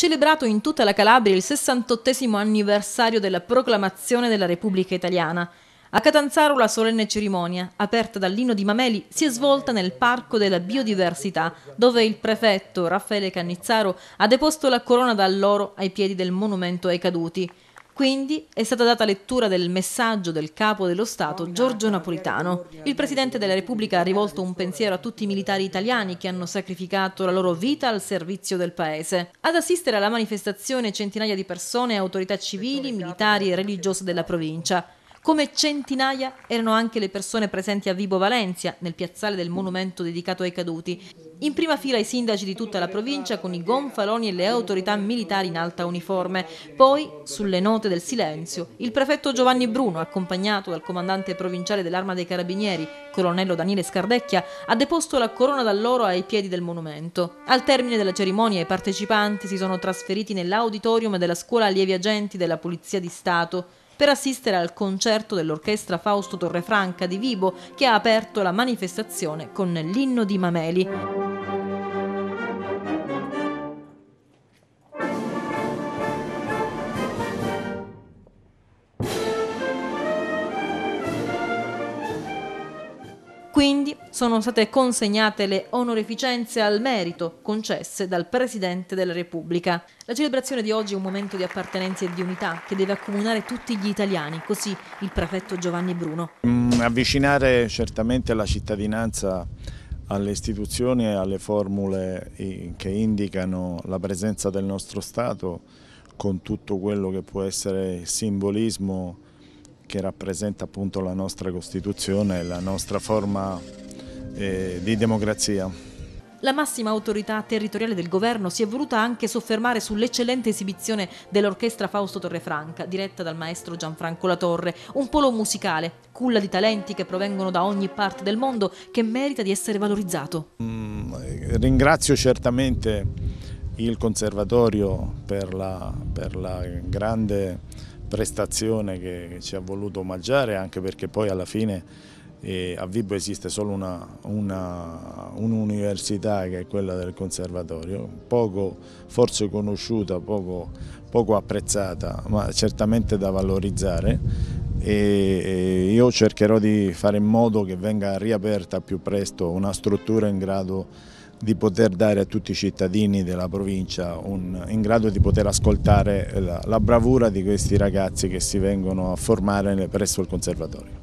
celebrato in tutta la Calabria il 68 anniversario della proclamazione della Repubblica Italiana. A Catanzaro la solenne cerimonia, aperta dall'Ino di Mameli, si è svolta nel Parco della Biodiversità, dove il prefetto Raffaele Cannizzaro ha deposto la corona d'alloro ai piedi del monumento ai caduti. Quindi è stata data lettura del messaggio del capo dello Stato Giorgio Napolitano. Il Presidente della Repubblica ha rivolto un pensiero a tutti i militari italiani che hanno sacrificato la loro vita al servizio del Paese. Ad assistere alla manifestazione centinaia di persone e autorità civili, militari e religiose della provincia come centinaia erano anche le persone presenti a Vibo Valencia, nel piazzale del monumento dedicato ai caduti. In prima fila i sindaci di tutta la provincia con i gonfaloni e le autorità militari in alta uniforme. Poi, sulle note del silenzio, il prefetto Giovanni Bruno, accompagnato dal comandante provinciale dell'Arma dei Carabinieri, colonnello Daniele Scardecchia, ha deposto la corona d'alloro ai piedi del monumento. Al termine della cerimonia i partecipanti si sono trasferiti nell'auditorium della scuola allievi agenti della Polizia di Stato per assistere al concerto dell'orchestra Fausto Torrefranca di Vibo che ha aperto la manifestazione con l'inno di Mameli. Quindi sono state consegnate le onorificenze al merito concesse dal Presidente della Repubblica. La celebrazione di oggi è un momento di appartenenza e di unità che deve accomunare tutti gli italiani, così il prefetto Giovanni Bruno. Mm, avvicinare certamente la cittadinanza alle istituzioni e alle formule eh, che indicano la presenza del nostro Stato con tutto quello che può essere il simbolismo che rappresenta appunto la nostra Costituzione e la nostra forma eh, di democrazia. La massima autorità territoriale del governo si è voluta anche soffermare sull'eccellente esibizione dell'orchestra Fausto Torrefranca, diretta dal maestro Gianfranco Latorre, un polo musicale, culla di talenti che provengono da ogni parte del mondo, che merita di essere valorizzato. Mm, ringrazio certamente il conservatorio per la, per la grande prestazione che, che ci ha voluto omaggiare anche perché poi alla fine e eh, a Vibo esiste solo un'università un che è quella del conservatorio, poco, forse conosciuta, poco, poco apprezzata, ma certamente da valorizzare e io cercherò di fare in modo che venga riaperta più presto una struttura in grado di poter dare a tutti i cittadini della provincia un, in grado di poter ascoltare la, la bravura di questi ragazzi che si vengono a formare presso il conservatorio.